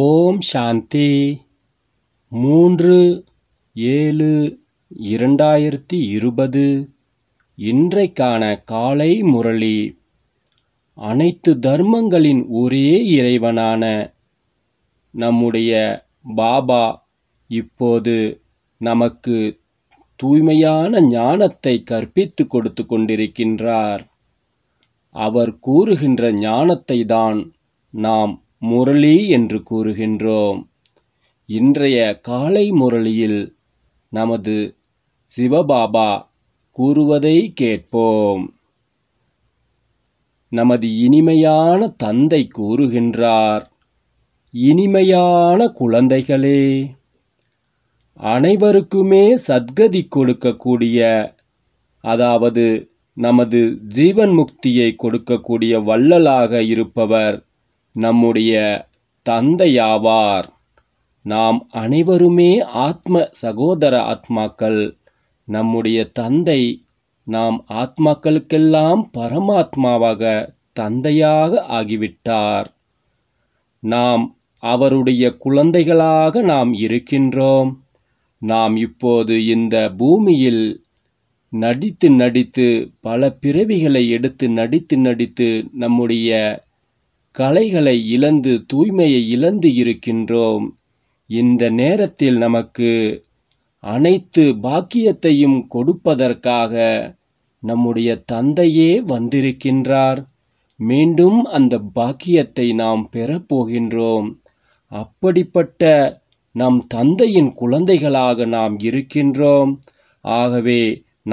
ஓம் சாந்தி மூன்று ஏழு இரண்டாயிரத்தி இருபது இன்றைக்கான காலை முரளி அனைத்து தர்மங்களின் ஒரே இறைவனான நம்முடைய பாபா இப்போது நமக்கு தூய்மையான ஞானத்தை கற்பித்து கொடுத்து கொண்டிருக்கின்றார் அவர் கூறுகின்ற ஞானத்தை தான் நாம் முரளி என்று கூறுகின்றோம் இன்றைய காலை முரளியில் நமது சிவபாபா கூறுவதை கேட்போம் நமது இனிமையான தந்தை கூறுகின்றார் இனிமையான குழந்தைகளே அனைவருக்குமே சத்கதி கொடுக்கக்கூடிய அதாவது நமது ஜீவன் முக்தியை கொடுக்கக்கூடிய வள்ளலாக இருப்பவர் நம்முடைய தந்தையாவார் நாம் அனைவருமே ஆத்ம சகோதர ஆத்மாக்கள் நம்முடைய தந்தை நாம் ஆத்மாக்களுக்கெல்லாம் பரமாத்மாவாக தந்தையாக ஆகிவிட்டார் நாம் அவருடைய குழந்தைகளாக நாம் இருக்கின்றோம் நாம் இப்போது இந்த பூமியில் நடித்து நடித்து பல பிறவிகளை எடுத்து நடித்து நடித்து நம்முடைய கலைகளை இழந்து தூய்மையை இழந்து இருக்கின்றோம் இந்த நேரத்தில் நமக்கு அனைத்து பாக்கியத்தையும் கொடுப்பதற்காக நம்முடைய தந்தையே வந்திருக்கின்றார் மீண்டும் அந்த பாக்கியத்தை நாம் பெறப்போகின்றோம் அப்படிப்பட்ட நம் தந்தையின் குழந்தைகளாக நாம் இருக்கின்றோம் ஆகவே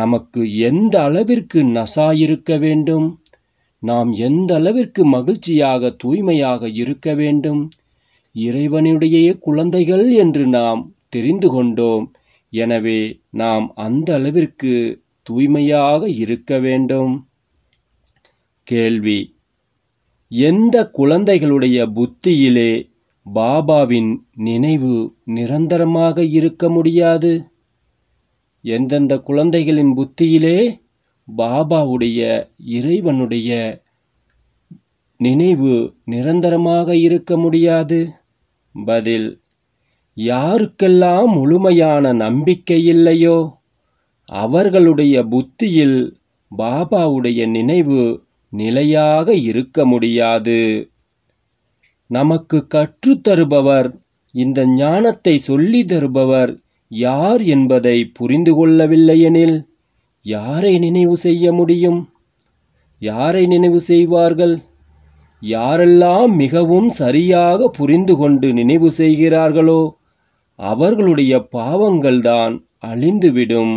நமக்கு எந்த அளவிற்கு நசா இருக்க வேண்டும் நாம் எந்த அளவிற்கு மகிழ்ச்சியாக தூய்மையாக இருக்க வேண்டும் இறைவனுடைய குழந்தைகள் என்று நாம் தெரிந்து கொண்டோம் எனவே நாம் அந்த அளவிற்கு தூய்மையாக இருக்க வேண்டும் கேள்வி எந்த குழந்தைகளுடைய புத்தியிலே பாபாவின் நினைவு நிரந்தரமாக இருக்க முடியாது எந்தெந்த குழந்தைகளின் புத்தியிலே பாபாவுடைய இறைவனுடைய நினைவு நிரந்தரமாக இருக்க முடியாது பதில் யாருக்கெல்லாம் முழுமையான நம்பிக்கை இல்லையோ அவர்களுடைய புத்தியில் பாபாவுடைய நினைவு நிலையாக இருக்க முடியாது நமக்கு கற்றுத்தருபவர் இந்த ஞானத்தை சொல்லி தருபவர் யார் என்பதை புரிந்து கொள்ளவில்லையெனில் யாரை நினைவு செய்ய முடியும் யாரை நினைவு செய்வார்கள் யாரெல்லாம் மிகவும் சரியாக புரிந்து கொண்டு நினைவு செய்கிறார்களோ அவர்களுடைய பாவங்கள்தான் அழிந்துவிடும்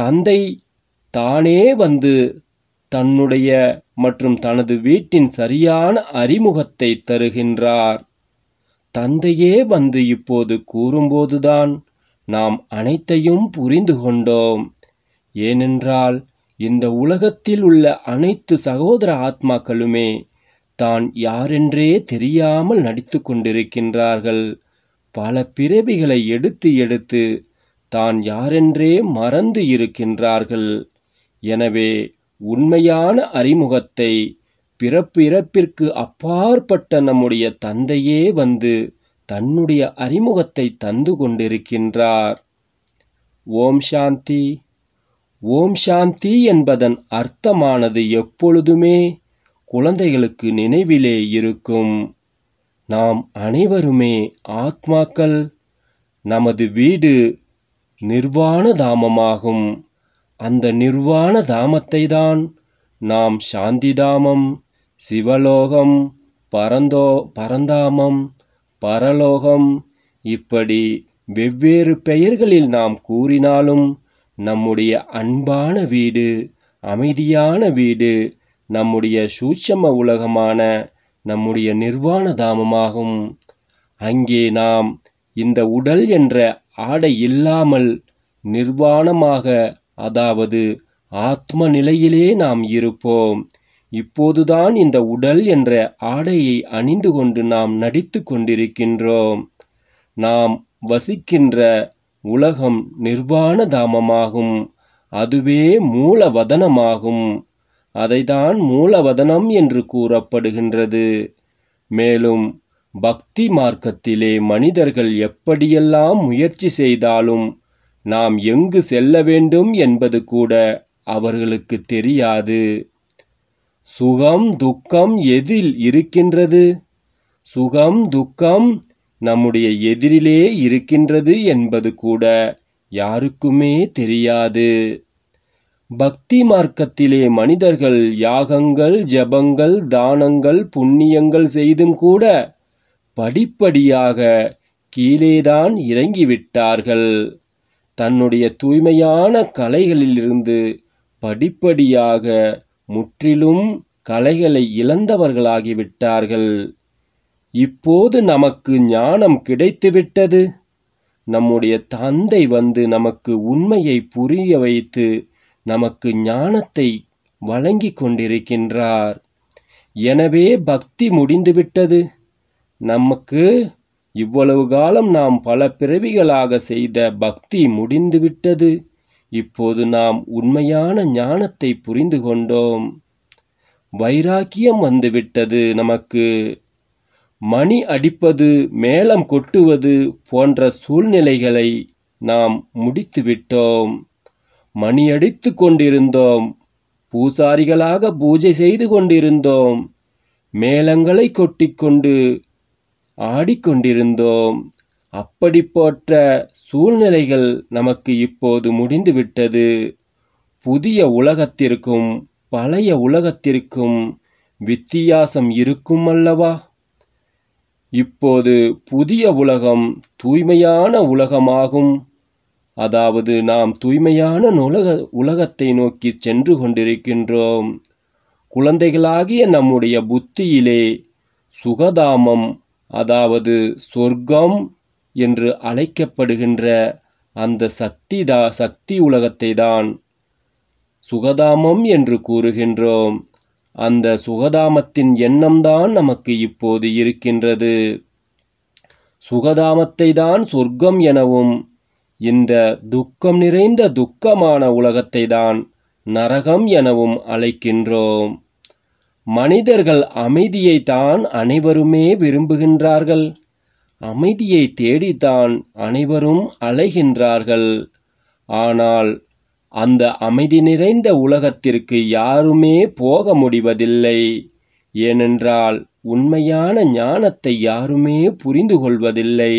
தந்தை தானே வந்து தன்னுடைய மற்றும் தனது வீட்டின் சரியான அறிமுகத்தை தருகின்றார் தந்தையே வந்து இப்போது கூறும்போதுதான் நாம் அனைத்தையும் புரிந்து கொண்டோம் ஏனென்றால் இந்த உலகத்தில் உள்ள அனைத்து சகோதர ஆத்மாக்களுமே தான் யாரென்றே தெரியாமல் நடித்து கொண்டிருக்கின்றார்கள் பல பிறவிகளை எடுத்து எடுத்து தான் யாரென்றே மறந்து இருக்கின்றார்கள் எனவே உண்மையான அறிமுகத்தை பிறப்பிறப்பிற்கு அப்பாற்பட்ட நம்முடைய தந்தையே வந்து தன்னுடைய அறிமுகத்தை தந்து கொண்டிருக்கின்றார் ஓம் சாந்தி ஓம் சாந்தி என்பதன் அர்த்தமானது எப்பொழுதுமே குழந்தைகளுக்கு நினைவிலே இருக்கும் நாம் அனைவருமே ஆத்மாக்கள் நமது வீடு நிர்வாண தாமமாகும் அந்த நிர்வாண தாமத்தை தான் நாம் சாந்தி தாமம் சிவலோகம் பரந்தோ பரந்தாமம் பரலோகம் இப்படி வெவ்வேறு பெயர்களில் நாம் கூறினாலும் நம்முடைய அன்பான வீடு அமைதியான வீடு நம்முடைய சூட்சம உலகமான நம்முடைய நிர்வாண தாமமாகும் அங்கே நாம் இந்த உடல் என்ற ஆடை இல்லாமல் நிர்வாணமாக அதாவது ஆத்ம நிலையிலே நாம் இருப்போம் இப்போதுதான் இந்த உடல் என்ற ஆடையை அணிந்து கொண்டு நாம் நடித்து கொண்டிருக்கின்றோம் நாம் வசிக்கின்ற உலகம் நிர்வாண தாமமாகும் அதுவே மூலவதனமாகும் அதைதான் மூலவதனம் என்று கூறப்படுகின்றது மேலும் பக்தி மார்க்கத்திலே மனிதர்கள் எப்படியெல்லாம் முயற்சி செய்தாலும் நாம் எங்கு செல்ல வேண்டும் என்பது கூட அவர்களுக்கு தெரியாது சுகம் துக்கம் எதில் இருக்கின்றது சுகம் துக்கம் நம்முடைய எதிரிலே இருக்கின்றது என்பது கூட யாருக்குமே தெரியாது பக்தி மார்க்கத்திலே மனிதர்கள் யாகங்கள் ஜபங்கள் தானங்கள் புண்ணியங்கள் செய்தும் கூட படிப்படியாக கீழேதான் இறங்கிவிட்டார்கள் தன்னுடைய தூய்மையான கலைகளிலிருந்து படிப்படியாக முற்றிலும் கலைகளை இழந்தவர்களாகிவிட்டார்கள் இப்போது நமக்கு ஞானம் கிடைத்துவிட்டது நம்முடைய தந்தை வந்து நமக்கு உண்மையை புரிய வைத்து நமக்கு ஞானத்தை வழங்கி கொண்டிருக்கின்றார் எனவே பக்தி முடிந்துவிட்டது நமக்கு இவ்வளவு காலம் நாம் பல பிறவிகளாக செய்த பக்தி முடிந்துவிட்டது இப்போது நாம் உண்மையான ஞானத்தை புரிந்து கொண்டோம் வைராக்கியம் வந்துவிட்டது நமக்கு மணி அடிப்பது மேளம் கொட்டுவது போன்ற சூழ்நிலைகளை நாம் முடித்துவிட்டோம் மணியடித்து கொண்டிருந்தோம் பூசாரிகளாக பூஜை செய்து கொண்டிருந்தோம் மேளங்களை கொட்டிக்கொண்டு ஆடிக்கொண்டிருந்தோம் அப்படி போற்ற சூழ்நிலைகள் நமக்கு இப்போது முடிந்துவிட்டது புதிய உலகத்திற்கும் பழைய உலகத்திற்கும் வித்தியாசம் இருக்கும் அல்லவா இப்போது புதிய உலகம் தூய்மையான உலகமாகும் அதாவது நாம் தூய்மையான உலக உலகத்தை நோக்கி சென்று கொண்டிருக்கின்றோம் குழந்தைகளாகிய நம்முடைய புத்தியிலே சுகதாமம் அதாவது சொர்க்கம் என்று அழைக்கப்படுகின்ற அந்த சக்தி தா சக்தி உலகத்தை தான் சுகதாமம் என்று கூறுகின்றோம் அந்த சுகதாமத்தின் எண்ணம்தான் நமக்கு இப்போது இருக்கின்றது சுகதாமத்தை தான் சொர்க்கம் எனவும் இந்த துக்கம் நிறைந்த துக்கமான உலகத்தை தான் நரகம் எனவும் அழைக்கின்றோம் மனிதர்கள் அமைதியை தான் அனைவருமே விரும்புகின்றார்கள் அமைதியை தேடித்தான் அனைவரும் அலைகின்றார்கள் ஆனால் அந்த அமைதி நிறைந்த உலகத்திற்கு யாருமே போக முடிவதில்லை ஏனென்றால் உண்மையான ஞானத்தை யாருமே புரிந்து கொள்வதில்லை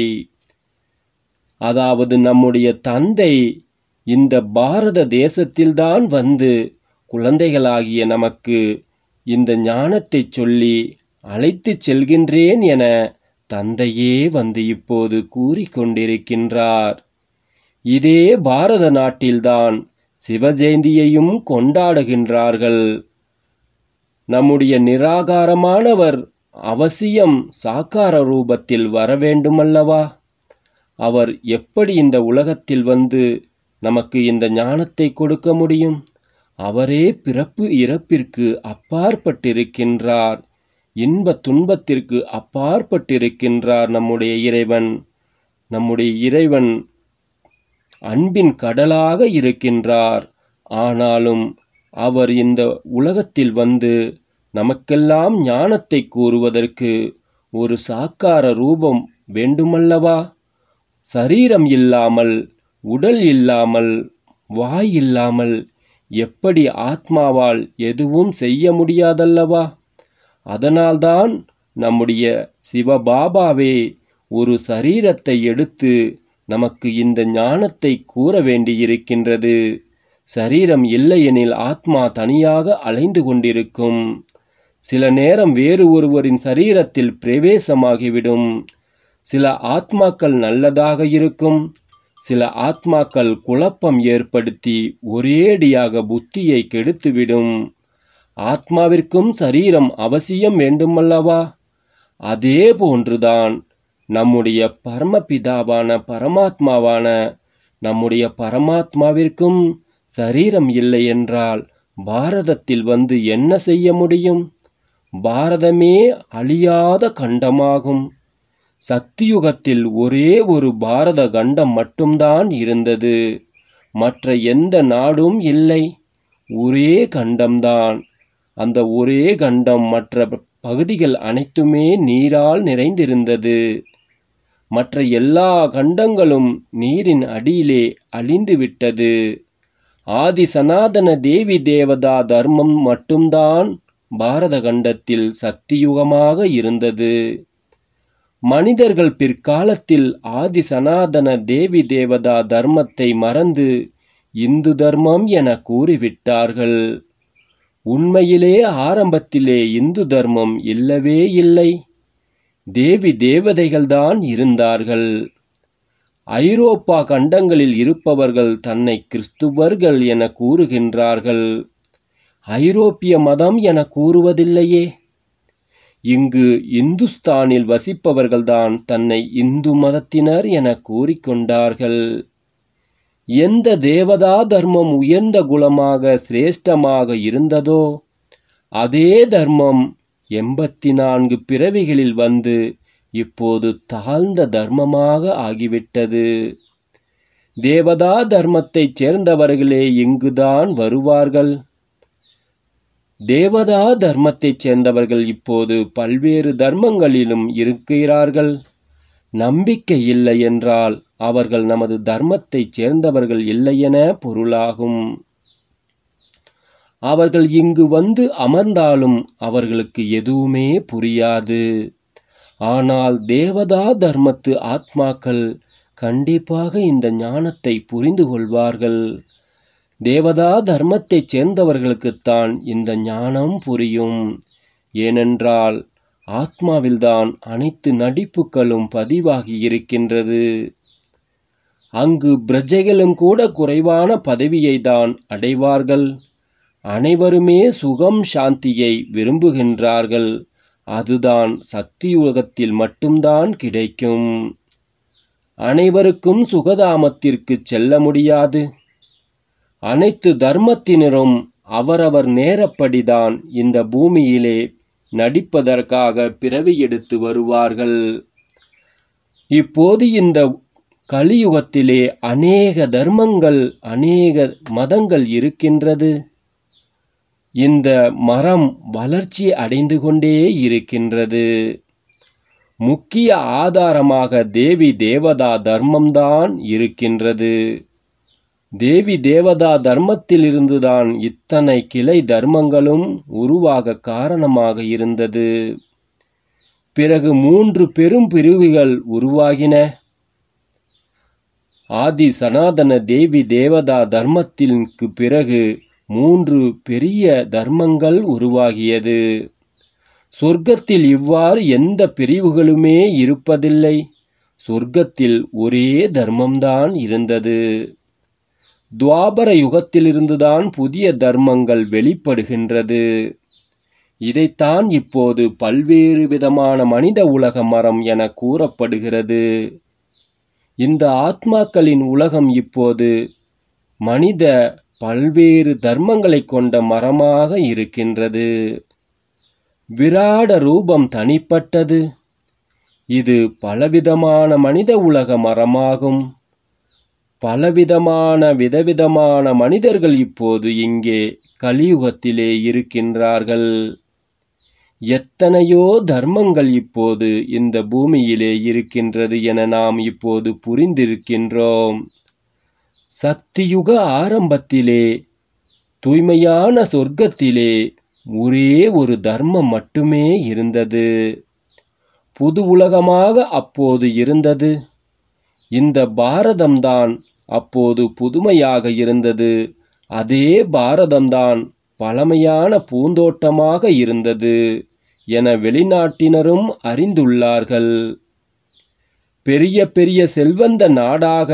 அதாவது நம்முடைய தந்தை இந்த பாரத தேசத்தில்தான் வந்து குழந்தைகளாகிய நமக்கு இந்த ஞானத்தை சொல்லி அழைத்து செல்கின்றேன் என தந்தையே வந்து இப்போது கூறிக்கொண்டிருக்கின்றார் இதே பாரத நாட்டில்தான் சிவஜெயந்தியையும் கொண்டாடுகின்றார்கள் நம்முடைய நிராகாரமானவர் அவசியம் சாக்கார ரூபத்தில் வரவேண்டுமல்லவா அவர் எப்படி இந்த உலகத்தில் வந்து நமக்கு இந்த ஞானத்தை கொடுக்க முடியும் அவரே பிறப்பு இறப்பிற்கு அப்பாற்பட்டிருக்கின்றார் இன்ப துன்பத்திற்கு அப்பாற்பட்டிருக்கின்றார் நம்முடைய இறைவன் நம்முடைய இறைவன் அன்பின் கடலாக இருக்கின்றார் ஆனாலும் அவர் இந்த உலகத்தில் வந்து நமக்கெல்லாம் ஞானத்தை கூறுவதற்கு ஒரு சாக்கார ரூபம் வேண்டுமல்லவா சரீரம் இல்லாமல் உடல் இல்லாமல் வாய் இல்லாமல் எப்படி ஆத்மாவால் எதுவும் செய்ய முடியாதல்லவா அதனால்தான் நம்முடைய சிவபாபாவே ஒரு சரீரத்தை எடுத்து நமக்கு இந்த ஞானத்தை கூற வேண்டியிருக்கின்றது சரீரம் இல்லையெனில் ஆத்மா தனியாக அலைந்து கொண்டிருக்கும் சில நேரம் வேறு ஒருவரின் சரீரத்தில் பிரவேசமாகிவிடும் சில ஆத்மாக்கள் நல்லதாக இருக்கும் சில ஆத்மாக்கள் குழப்பம் ஏற்படுத்தி ஒரேடியாக புத்தியை கெடுத்துவிடும் ஆத்மாவிற்கும் சரீரம் அவசியம் வேண்டுமல்லவா அதே போன்றுதான் நம்முடைய பரமபிதாவான பரமாத்மாவான நம்முடைய பரமாத்மாவிற்கும் சரீரம் இல்லை என்றால் பாரதத்தில் வந்து என்ன செய்ய முடியும் பாரதமே அழியாத கண்டமாகும் சக்தியுகத்தில் ஒரே ஒரு பாரத கண்டம் மட்டும்தான் இருந்தது மற்ற எந்த நாடும் இல்லை ஒரே கண்டம்தான் அந்த ஒரே கண்டம் மற்ற பகுதிகள் அனைத்துமே நீரால் நிறைந்திருந்தது மற்ற எல்லா கண்டங்களும் நீரின் அடியிலே அழிந்துவிட்டது ஆதி சனாதன தேவி தேவதா தர்மம் மட்டும்தான் பாரத கண்டத்தில் சக்தியுகமாக இருந்தது மனிதர்கள் பிற்காலத்தில் ஆதி சனாதன தேவி தேவதா தர்மத்தை மறந்து இந்து தர்மம் என கூறிவிட்டார்கள் உண்மையிலே ஆரம்பத்திலே இந்து தர்மம் இல்லவே இல்லை தேவி தேவதைகள்தான் இருந்தார்கள் ஐரோப்பா கண்டங்களில் இருப்பவர்கள் தன்னை கிறிஸ்துவர்கள் என கூறுகின்றார்கள் ஐரோப்பிய மதம் என கூறுவதில்லையே இங்கு இந்துஸ்தானில் வசிப்பவர்கள்தான் தன்னை இந்து மதத்தினர் என கூறிக்கொண்டார்கள் எந்த தேவதா தர்மம் உயர்ந்த குலமாக சிரேஷ்டமாக இருந்ததோ அதே தர்மம் எண்பத்தி நான்கு பிறவிகளில் வந்து இப்போது தாழ்ந்த தர்மமாக ஆகிவிட்டது தேவதா தர்மத்தைச் சேர்ந்தவர்களே இங்குதான் வருவார்கள் தேவதா தர்மத்தைச் சேர்ந்தவர்கள் இப்போது பல்வேறு தர்மங்களிலும் இருக்கிறார்கள் நம்பிக்கை இல்லை என்றால் அவர்கள் நமது தர்மத்தைச் சேர்ந்தவர்கள் இல்லையென பொருளாகும் அவர்கள் இங்கு வந்து அமர்ந்தாலும் அவர்களுக்கு எதுவுமே புரியாது ஆனால் தேவதா தர்மத்து ஆத்மாக்கள் கண்டிப்பாக இந்த ஞானத்தை புரிந்து கொள்வார்கள் தேவதா தர்மத்தைச் சேர்ந்தவர்களுக்குத்தான் இந்த ஞானம் புரியும் ஏனென்றால் ஆத்மாவில்தான் அனைத்து நடிப்புகளும் பதிவாகி இருக்கின்றது அங்கு பிரஜைகளும் கூட குறைவான பதவியை தான் அடைவார்கள் அனைவருமே சுகம் சாந்தியை விரும்புகின்றார்கள் அதுதான் சக்தி யுகத்தில் மட்டும்தான் கிடைக்கும் அனைவருக்கும் சுகதாமத்திற்கு செல்ல முடியாது அனைத்து தர்மத்தினரும் அவரவர் நேரப்படிதான் இந்த பூமியிலே நடிப்பதற்காக பிறவி எடுத்து வருவார்கள் இப்போது இந்த கலியுகத்திலே அநேக தர்மங்கள் அநேக மதங்கள் இருக்கின்றது இந்த மரம் வளர்ச்சி அடைந்து கொண்டே இருக்கின்றது முக்கிய ஆதாரமாக தேவி தேவதா தர்மம்தான் இருக்கின்றது தேவி தேவதா தர்மத்திலிருந்துதான் இத்தனை கிளை தர்மங்களும் உருவாக காரணமாக இருந்தது பிறகு மூன்று பெரும் பிரிவுகள் உருவாகின ஆதி சனாதன தேவி தேவதா தர்மத்திற்கு பிறகு மூன்று பெரிய தர்மங்கள் உருவாகியது சொர்க்கத்தில் இவ்வாறு எந்த பிரிவுகளுமே இருப்பதில்லை சொர்க்கத்தில் ஒரே தர்மம்தான் இருந்தது துவாபர யுகத்திலிருந்துதான் புதிய தர்மங்கள் வெளிப்படுகின்றது இதைத்தான் இப்போது பல்வேறு விதமான மனித உலக மரம் என கூறப்படுகிறது இந்த ஆத்மாக்களின் உலகம் இப்போது மனித பல்வேறு தர்மங்களை கொண்ட மரமாக இருக்கின்றது விராட ரூபம் தனிப்பட்டது இது பலவிதமான மனித உலக மரமாகும் பலவிதமான விதவிதமான மனிதர்கள் இப்போது இங்கே கலியுகத்திலே இருக்கின்றார்கள் எத்தனையோ தர்மங்கள் இப்போது இந்த பூமியிலே இருக்கின்றது என நாம் இப்போது புரிந்திருக்கின்றோம் சக்தியுக ஆரம்பத்திலே தூய்மையான சொர்க்கத்திலே ஒரே ஒரு தர்மம் மட்டுமே இருந்தது புது உலகமாக அப்போது இருந்தது இந்த பாரதம்தான் அப்போது புதுமையாக இருந்தது அதே பாரதம்தான் பழமையான பூந்தோட்டமாக இருந்தது என வெளிநாட்டினரும் அறிந்துள்ளார்கள் பெரிய பெரிய செல்வந்த நாடாக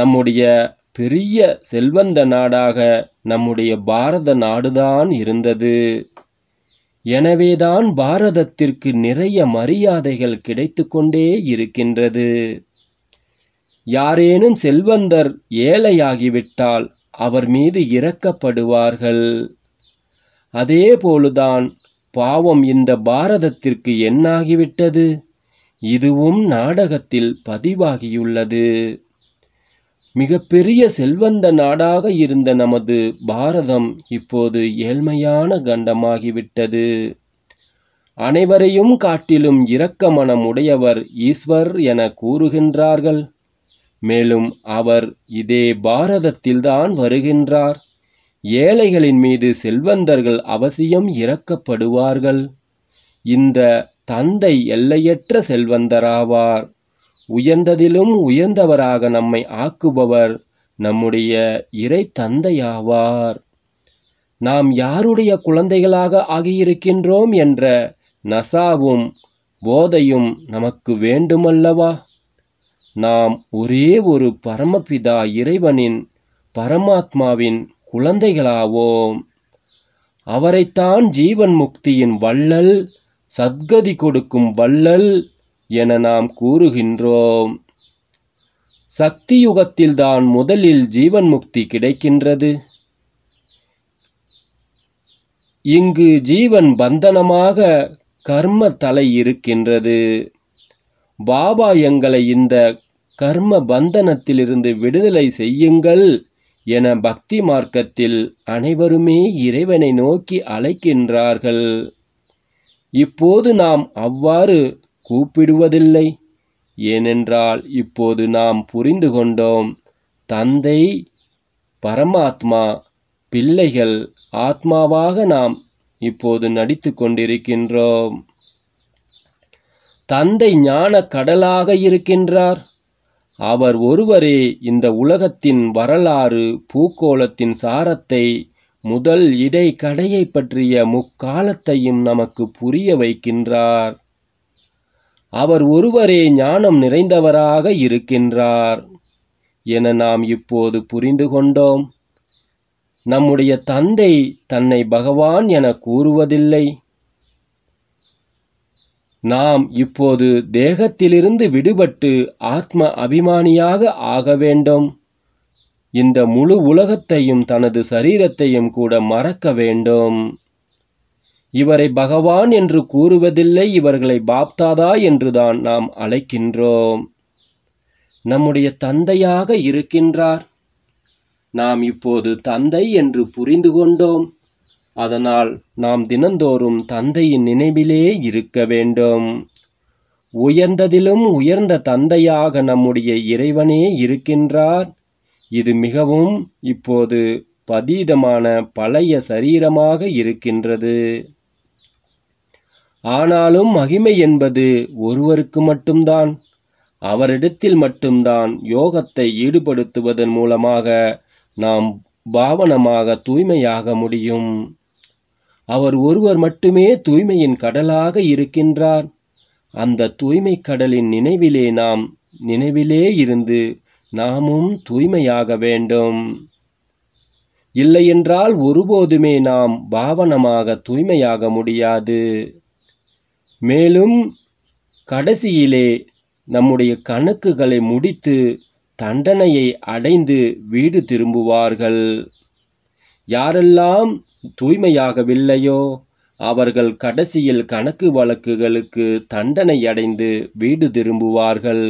நம்முடைய பெரிய செல்வந்த நாடாக நம்முடைய பாரத நாடுதான் இருந்தது எனவேதான் பாரதத்திற்கு நிறைய மரியாதைகள் கிடைத்து கொண்டே இருக்கின்றது யாரேனும் செல்வந்தர் ஏழையாகிவிட்டால் அவர் மீது இறக்கப்படுவார்கள் அதே போலுதான் பாவம் இந்த பாரதத்திற்கு என்னாகிவிட்டது இதுவும் நாடகத்தில் பதிவாகியுள்ளது மிகப்பெரிய செல்வந்த நாடாக இருந்த நமது பாரதம் இப்போது ஏழ்மையான கண்டமாகிவிட்டது அனைவரையும் காட்டிலும் இரக்க மனம் உடையவர் ஈஸ்வர் என கூறுகின்றார்கள் மேலும் அவர் இதே பாரதத்தில்தான் வருகின்றார் ஏழைகளின் மீது செல்வந்தர்கள் அவசியம் இறக்கப்படுவார்கள் இந்த தந்தை எல்லையற்ற செல்வந்தராவார் உயர்ந்ததிலும் உயர்ந்தவராக நம்மை ஆக்குபவர் நம்முடைய இறை தந்தையாவார் நாம் யாருடைய குழந்தைகளாக ஆகியிருக்கின்றோம் என்ற நசாவும் போதையும் நமக்கு வேண்டுமல்லவா நாம் ஒரே ஒரு பரமபிதா இறைவனின் பரமாத்மாவின் குழந்தைகளாவோம் அவரைத்தான் ஜீவன் முக்தியின் வள்ளல் சத்கதி கொடுக்கும் வள்ளல் என நாம் கூறுகின்றோம் சக்தி முதலில் ஜீவன் முக்தி கிடைக்கின்றது இங்கு ஜீவன் பந்தனமாக கர்ம தலை இருக்கின்றது பாபா எங்களை இந்த கர்ம பந்தனத்திலிருந்து விடுதலை செய்யுங்கள் என பக்தி மார்க்கத்தில் அனைவருமே இறைவனை நோக்கி அழைக்கின்றார்கள் இப்போது நாம் அவ்வாறு கூப்பிடுவதில்லை ஏனென்றால் இப்போது நாம் புரிந்து கொண்டோம் தந்தை பரமாத்மா பிள்ளைகள் ஆத்மாவாக நாம் இப்போது நடித்து கொண்டிருக்கின்றோம் தந்தை ஞான கடலாக இருக்கின்றார் அவர் ஒருவரே இந்த உலகத்தின் வரலாறு பூகோளத்தின் சாரத்தை முதல் இடை கடையை பற்றிய முக்காலத்தையும் நமக்கு புரிய வைக்கின்றார் அவர் ஒருவரே ஞானம் நிறைந்தவராக இருக்கின்றார் என நாம் இப்போது புரிந்து கொண்டோம் நம்முடைய தந்தை தன்னை பகவான் என கூறுவதில்லை நாம் இப்போது தேகத்திலிருந்து விடுபட்டு ஆத்ம அபிமானியாக ஆக வேண்டும் இந்த முழு உலகத்தையும் தனது சரீரத்தையும் கூட மறக்க வேண்டும் இவரை பகவான் என்று கூறுவதில்லை இவர்களை பாப்தாதா என்றுதான் நாம் அழைக்கின்றோம் நம்முடைய தந்தையாக இருக்கின்றார் நாம் இப்போது தந்தை என்று புரிந்து கொண்டோம் அதனால் நாம் தினந்தோறும் தந்தையின் நினைவிலே இருக்க வேண்டும் உயர்ந்ததிலும் உயர்ந்த தந்தையாக நம்முடைய இறைவனே இருக்கின்றார் இது மிகவும் இப்போது பதீதமான பழைய சரீரமாக இருக்கின்றது ஆனாலும் மகிமை என்பது ஒருவருக்கு மட்டும்தான் அவரிடத்தில் மட்டும்தான் யோகத்தை ஈடுபடுத்துவதன் மூலமாக நாம் பாவனமாக தூய்மையாக முடியும் அவர் ஒருவர் மட்டுமே தூய்மையின் கடலாக இருக்கின்றார் அந்த தூய்மை கடலின் நினைவிலே நாம் நினைவிலே இருந்து நாமும் தூய்மையாக வேண்டும் இல்லையென்றால் ஒருபோதுமே நாம் பாவனமாக தூய்மையாக முடியாது மேலும் கடைசியிலே நம்முடைய கணக்குகளை முடித்து தண்டனையை அடைந்து வீடு திரும்புவார்கள் யாரெல்லாம் தூய்மையாகவில்லையோ அவர்கள் கடைசியில் கணக்கு வழக்குகளுக்கு தண்டனை அடைந்து வீடு திரும்புவார்கள்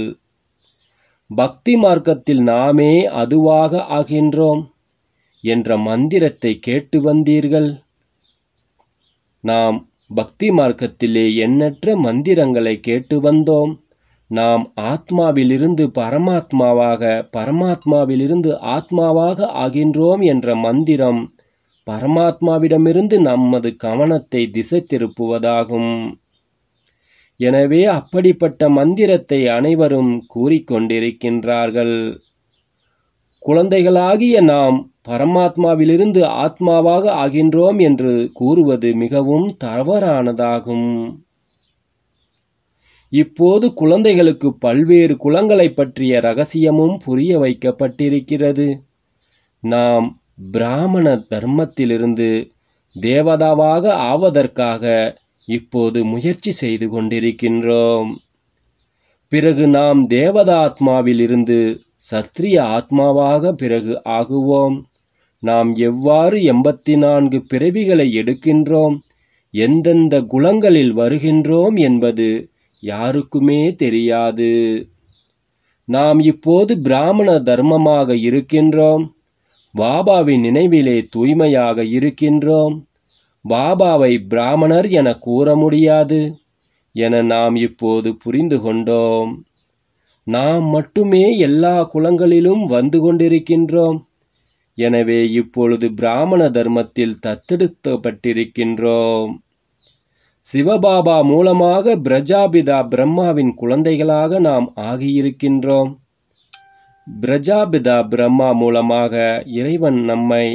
பக்தி மார்க்கத்தில் நாமே அதுவாக ஆகின்றோம் என்ற மந்திரத்தை கேட்டு வந்தீர்கள் நாம் பக்தி மார்க்கத்திலே எண்ணற்ற மந்திரங்களை கேட்டு வந்தோம் நாம் ஆத்மாவிலிருந்து பரமாத்மாவாக பரமாத்மாவிலிருந்து ஆத்மாவாக ஆகின்றோம் என்ற மந்திரம் பரமாத்மாவிடமிருந்து நமது கவனத்தை திசை திருப்புவதாகும் எனவே அப்படிப்பட்ட மந்திரத்தை அனைவரும் கூறிக்கொண்டிருக்கின்றார்கள் குழந்தைகளாகிய நாம் பரமாத்மாவிலிருந்து ஆத்மாவாக ஆகின்றோம் என்று கூறுவது மிகவும் தவறானதாகும் இப்போது குழந்தைகளுக்கு பல்வேறு குலங்களை பற்றிய ரகசியமும் புரிய வைக்கப்பட்டிருக்கிறது நாம் பிராமண தர்மத்திலிருந்து தேவதாவாக ஆவதற்காக இப்போது முயற்சி செய்து கொண்டிருக்கின்றோம் பிறகு நாம் தேவதாத்மாவிலிருந்து சத்திரிய ஆத்மாவாக பிறகு ஆகுவோம் நாம் எவ்வாறு எண்பத்தி நான்கு பிறவிகளை எடுக்கின்றோம் எந்தெந்த குலங்களில் வருகின்றோம் என்பது யாருக்குமே தெரியாது நாம் இப்போது பிராமண தர்மமாக இருக்கின்றோம் பாபாவின் நினைவிலே தூய்மையாக இருக்கின்றோம் பாபாவை பிராமணர் என கூற முடியாது என நாம் இப்போது புரிந்து கொண்டோம் நாம் மட்டுமே எல்லா குலங்களிலும் வந்து கொண்டிருக்கின்றோம் எனவே இப்பொழுது பிராமண தர்மத்தில் தத்தெடுக்கப்பட்டிருக்கின்றோம் சிவபாபா மூலமாக பிரஜாபிதா பிரம்மாவின் குழந்தைகளாக நாம் ஆகியிருக்கின்றோம் பிரஜாபிதா பிரம்மா மூலமாக இறைவன் நம்மை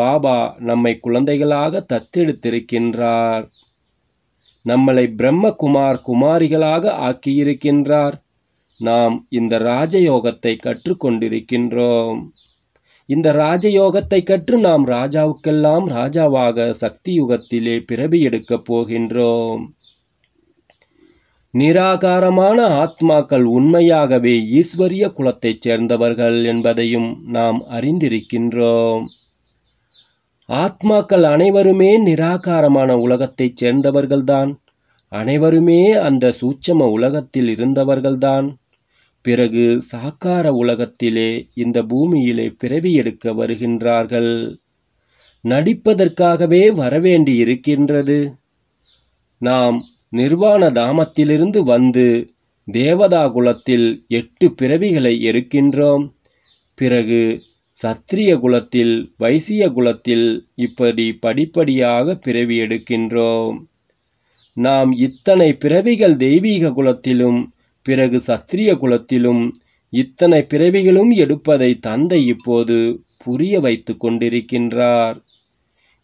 பாபா நம்மை குழந்தைகளாக தத்தெடுத்திருக்கின்றார் நம்மளை பிரம்மகுமார் குமாரிகளாக ஆக்கியிருக்கின்றார் நாம் இந்த ராஜயோகத்தை கற்றுக்கொண்டிருக்கின்றோம் இந்த ராஜயோகத்தை கற்று நாம் ராஜாவுக்கெல்லாம் ராஜாவாக சக்தி யுகத்திலே பிறவி எடுக்கப் போகின்றோம் நிராகாரமான ஆத்மாக்கள் உண்மையாகவே ஈஸ்வரிய குலத்தைச் சேர்ந்தவர்கள் என்பதையும் நாம் அறிந்திருக்கின்றோம் ஆத்மாக்கள் அனைவருமே நிராகாரமான உலகத்தைச் சேர்ந்தவர்கள்தான் அனைவருமே அந்த சூட்சம உலகத்தில் இருந்தவர்கள்தான் பிறகு சாக்கார உலகத்திலே இந்த பூமியிலே பிறவி எடுக்க வருகின்றார்கள் நடிப்பதற்காகவே வரவேண்டி இருக்கின்றது நாம் நிர்வாண தாமத்திலிருந்து வந்து தேவதா குலத்தில் எட்டு பிறவிகளை எடுக்கின்றோம் பிறகு சத்திரிய குலத்தில் வைசிய குலத்தில் இப்படி படிப்படியாக பிறவி எடுக்கின்றோம் நாம் இத்தனை பிறவிகள் தெய்வீக குலத்திலும் பிறகு சத்திரிய குலத்திலும் இத்தனை பிறவிகளும் எடுப்பதை தந்தை இப்போது புரிய வைத்து கொண்டிருக்கின்றார்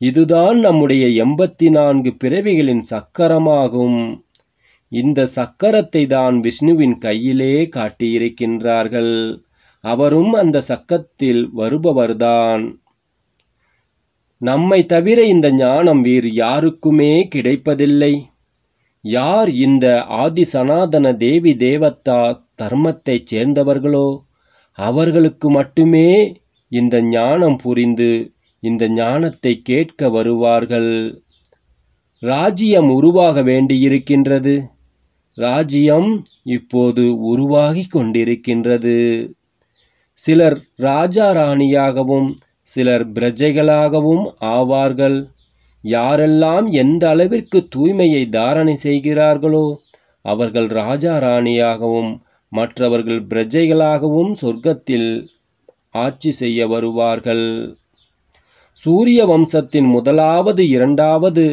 இதுதான் நம்முடைய எண்பத்தி நான்கு பிறவிகளின் சக்கரமாகும் இந்த சக்கரத்தை தான் விஷ்ணுவின் கையிலே காட்டியிருக்கின்றார்கள் அவரும் அந்த சக்கத்தில் வருபவர்தான் நம்மை தவிர இந்த ஞானம் வேறு யாருக்குமே கிடைப்பதில்லை யார் இந்த ஆதி சனாதன தேவி தேவத்தா தர்மத்தைச் சேர்ந்தவர்களோ அவர்களுக்கு மட்டுமே இந்த ஞானம் புரிந்து இந்த ஞானத்தை கேட்க வருவார்கள் ராஜ்யம் உருவாக வேண்டியிருக்கின்றது ராஜ்யம் இப்போது உருவாகி கொண்டிருக்கின்றது சிலர் ராஜா ராணியாகவும் சிலர் பிரஜைகளாகவும் ஆவார்கள் யாரெல்லாம் எந்த அளவிற்கு தூய்மையை தாரணை செய்கிறார்களோ அவர்கள் ராஜா ராணியாகவும் மற்றவர்கள் பிரஜைகளாகவும் சொர்க்கத்தில் ஆட்சி செய்ய வருவார்கள் சூரிய வம்சத்தின் முதலாவது இரண்டாவது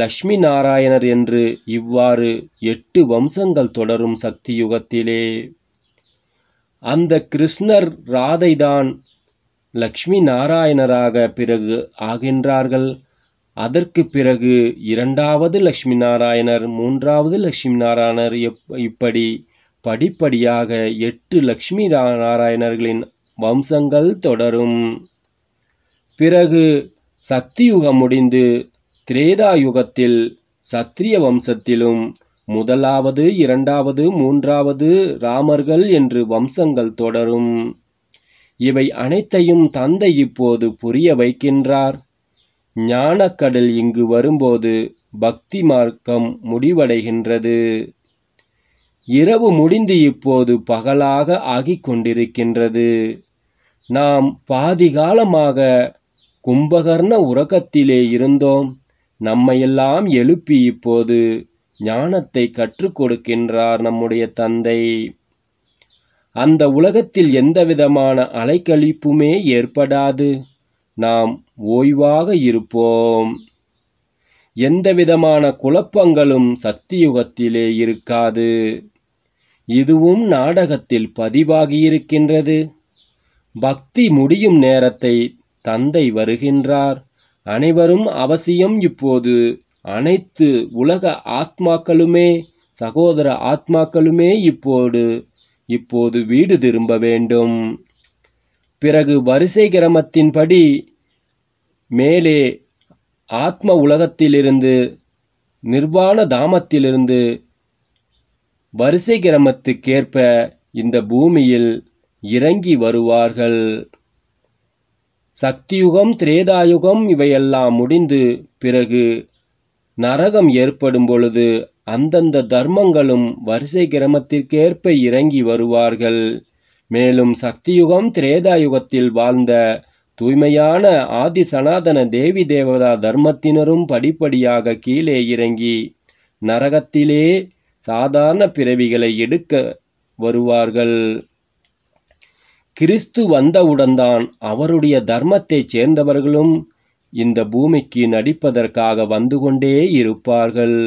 லக்ஷ்மி நாராயணர் என்று இவ்வாறு எட்டு வம்சங்கள் தொடரும் சக்தி யுகத்திலே அந்த கிருஷ்ணர் ராதைதான் லக்ஷ்மி நாராயணராக பிறகு ஆகின்றார்கள் அதற்கு பிறகு இரண்டாவது லக்ஷ்மி நாராயணர் மூன்றாவது லக்ஷ்மி நாராயணர் இப்படி படிப்படியாக எட்டு லக்ஷ்மி நாராயணர்களின் வம்சங்கள் தொடரும் பிறகு சக்தியுகம் முடிந்து திரேதா யுகத்தில் சத்திரிய வம்சத்திலும் முதலாவது இரண்டாவது மூன்றாவது ராமர்கள் என்று வம்சங்கள் தொடரும் இவை அனைத்தையும் தந்தை இப்போது புரிய வைக்கின்றார் ஞானக்கடல் இங்கு வரும்போது பக்தி மார்க்கம் முடிவடைகின்றது இரவு முடிந்து இப்போது பகலாக ஆகிக் கொண்டிருக்கின்றது நாம் பாதிகாலமாக கும்பகர்ண உறக்கத்திலே இருந்தோம் நம்மையெல்லாம் எழுப்பி இப்போது ஞானத்தை கற்றுக் கொடுக்கின்றார் நம்முடைய தந்தை அந்த உலகத்தில் எந்தவிதமான அலைக்கழிப்புமே ஏற்படாது நாம் ஓய்வாக இருப்போம் எந்தவிதமான குழப்பங்களும் சக்தியுகத்திலே இருக்காது இதுவும் நாடகத்தில் பதிவாகியிருக்கின்றது பக்தி முடியும் நேரத்தை தந்தை வருகின்றார் அனைவரும் அவசியம் இப்போது அனைத்து உலக ஆத்மாக்களுமே சகோதர ஆத்மாக்களுமே இப்போது இப்போது வீடு திரும்ப வேண்டும் பிறகு வரிசை கிரமத்தின்படி மேலே ஆத்ம உலகத்திலிருந்து நிர்வாண தாமத்திலிருந்து வரிசை கிரமத்துக்கேற்ப இந்த பூமியில் இறங்கி வருவார்கள் சக்தியுகம் திரேதாயுகம் இவையெல்லாம் முடிந்து பிறகு நரகம் ஏற்படும் பொழுது அந்தந்த தர்மங்களும் வரிசை கிரமத்திற்கேற்ப இறங்கி வருவார்கள் மேலும் சக்தியுகம் திரேதா யுகத்தில் வாழ்ந்த தூய்மையான ஆதி சனாதன தேவி தேவதா தர்மத்தினரும் படிப்படியாக கீழே இறங்கி நரகத்திலே சாதாரண பிறவிகளை எடுக்க வருவார்கள் கிறிஸ்து வந்தவுடன் தான் அவருடைய தர்மத்தைச் சேர்ந்தவர்களும் இந்த பூமிக்கு நடிப்பதற்காக வந்து கொண்டே இருப்பார்கள்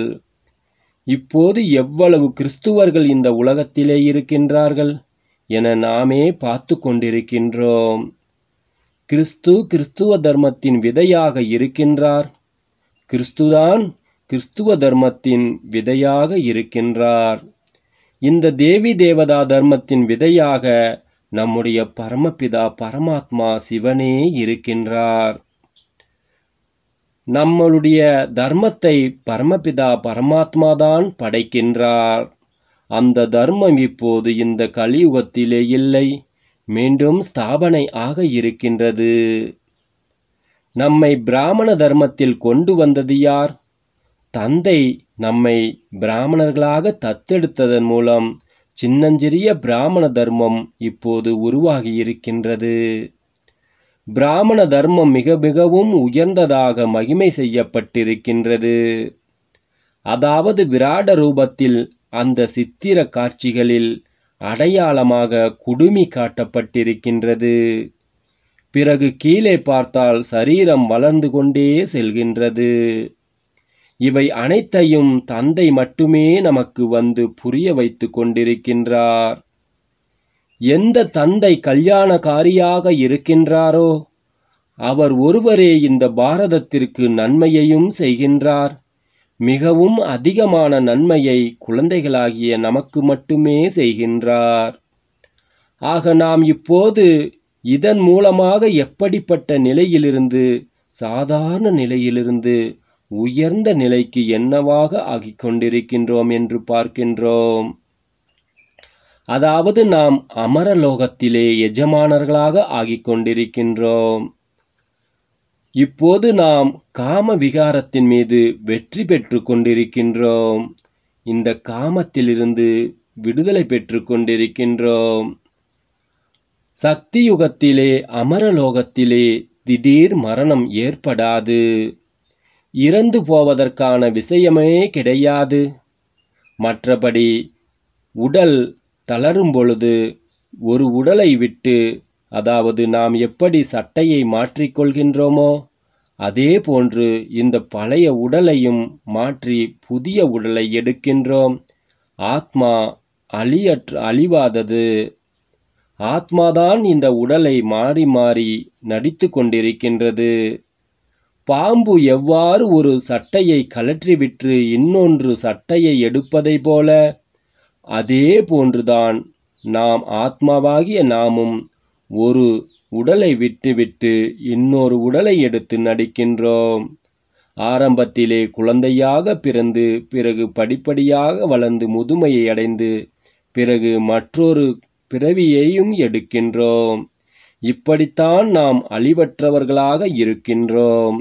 இப்போது எவ்வளவு கிறிஸ்துவர்கள் இந்த உலகத்திலே இருக்கின்றார்கள் என நாமே பார்த்து கொண்டிருக்கின்றோம் கிறிஸ்து கிறிஸ்துவ தர்மத்தின் விதையாக இருக்கின்றார் கிறிஸ்துதான் கிறிஸ்துவ தர்மத்தின் விதையாக இருக்கின்றார் இந்த தேவி தேவதா தர்மத்தின் விதையாக நம்முடைய பரமபிதா பரமாத்மா சிவனே இருக்கின்றார் நம்மளுடைய தர்மத்தை பரமபிதா பரமாத்மாதான் படைக்கின்றார் அந்த தர்மம் இப்போது இந்த கலியுகத்திலே இல்லை மீண்டும் ஸ்தாபனை ஆக இருக்கின்றது நம்மை பிராமண தர்மத்தில் கொண்டு வந்தது யார் தந்தை நம்மை பிராமணர்களாக தத்தெடுத்ததன் மூலம் சின்னஞ்சிறிய பிராமண தர்மம் இப்போது உருவாகி இருக்கின்றது பிராமண தர்மம் மிக மிகவும் உயர்ந்ததாக மகிமை செய்யப்பட்டிருக்கின்றது அதாவது விராட ரூபத்தில் அந்த சித்திர காட்சிகளில் அடையாளமாக குடுமி காட்டப்பட்டிருக்கின்றது பிறகு கீழே பார்த்தால் சரீரம் வளர்ந்து கொண்டே செல்கின்றது இவை அனைத்தையும் தந்தை மட்டுமே நமக்கு வந்து புரிய வைத்து கொண்டிருக்கின்றார் எந்த தந்தை கல்யாணக்காரியாக இருக்கின்றாரோ அவர் ஒருவரே இந்த பாரதத்திற்கு நன்மையையும் செய்கின்றார் மிகவும் அதிகமான நன்மையை குழந்தைகளாகிய நமக்கு மட்டுமே செய்கின்றார் ஆக நாம் இப்போது இதன் மூலமாக எப்படிப்பட்ட நிலையிலிருந்து சாதாரண நிலையிலிருந்து உயர்ந்த நிலைக்கு என்னவாக ஆகிக் கொண்டிருக்கின்றோம் என்று பார்க்கின்றோம் அதாவது நாம் அமரலோகத்திலே எஜமானர்களாக ஆகிக் கொண்டிருக்கின்றோம் இப்போது நாம் காம விகாரத்தின் மீது வெற்றி பெற்று கொண்டிருக்கின்றோம் இந்த காமத்திலிருந்து விடுதலை பெற்று கொண்டிருக்கின்றோம் சக்தி யுகத்திலே அமரலோகத்திலே திடீர் மரணம் ஏற்படாது இறந்து போவதற்கான விஷயமே கிடையாது மற்றபடி உடல் தளரும் பொழுது ஒரு உடலை விட்டு அதாவது நாம் எப்படி சட்டையை மாற்றிக்கொள்கின்றோமோ அதே போன்று இந்த பழைய உடலையும் மாற்றி புதிய உடலை எடுக்கின்றோம் ஆத்மா அழியற்ற அழிவாதது ஆத்மாதான் இந்த உடலை மாறி மாறி நடித்து கொண்டிருக்கின்றது பாம்பு எவ்வாறு ஒரு சட்டையை கலற்றிவிற்று இன்னொன்று சட்டையை எடுப்பதை போல அதே போன்றுதான் நாம் ஆத்மாவாகிய நாமும் ஒரு உடலை விட்டுவிட்டு இன்னொரு உடலை எடுத்து நடிக்கின்றோம் ஆரம்பத்திலே குழந்தையாக பிறந்து பிறகு படிப்படியாக வளர்ந்து முதுமையை அடைந்து பிறகு மற்றொரு பிறவியையும் எடுக்கின்றோம் இப்படித்தான் நாம் அழிவற்றவர்களாக இருக்கின்றோம்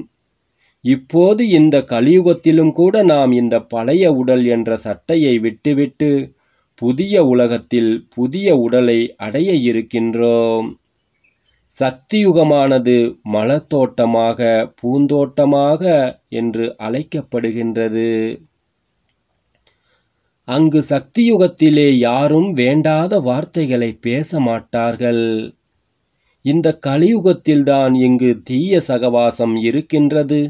இப்போது இந்த கலியுகத்திலும் கூட நாம் இந்த பழைய உடல் என்ற சட்டையை விட்டுவிட்டு புதிய உலகத்தில் புதிய உடலை அடைய இருக்கின்றோம் சக்தியுகமானது மலத்தோட்டமாக பூந்தோட்டமாக என்று அழைக்கப்படுகின்றது அங்கு சக்தியுகத்திலே யாரும் வேண்டாத வார்த்தைகளை பேச மாட்டார்கள் இந்த கலியுகத்தில்தான் இங்கு தீய சகவாசம் இருக்கின்றது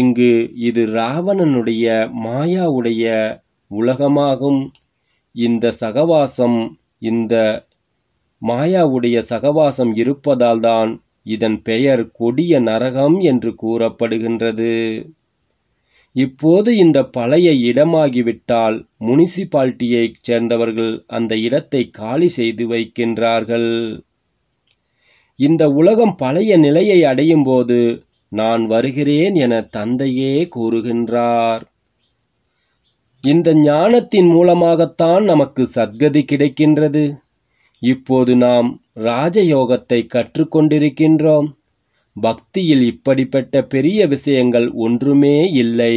இங்கு இது ராவணனுடைய மாயாவுடைய உலகமாகும் இந்த சகவாசம் இந்த மாயாவுடைய சகவாசம் இருப்பதால் தான் இதன் பெயர் கொடிய நரகம் என்று கூறப்படுகின்றது இப்போது இந்த பழைய இடமாகிவிட்டால் முனிசிபாலிட்டியைச் சேர்ந்தவர்கள் அந்த இடத்தை காலி செய்து வைக்கின்றார்கள் இந்த உலகம் பழைய நிலையை அடையும் போது நான் வருகிறேன் என தந்தையே கூறுகின்றார் இந்த ஞானத்தின் மூலமாகத்தான் நமக்கு சத்கதி கிடைக்கின்றது இப்போது நாம் ராஜயோகத்தை கற்றுக்கொண்டிருக்கின்றோம் பக்தியில் இப்படிப்பட்ட பெரிய விஷயங்கள் ஒன்றுமே இல்லை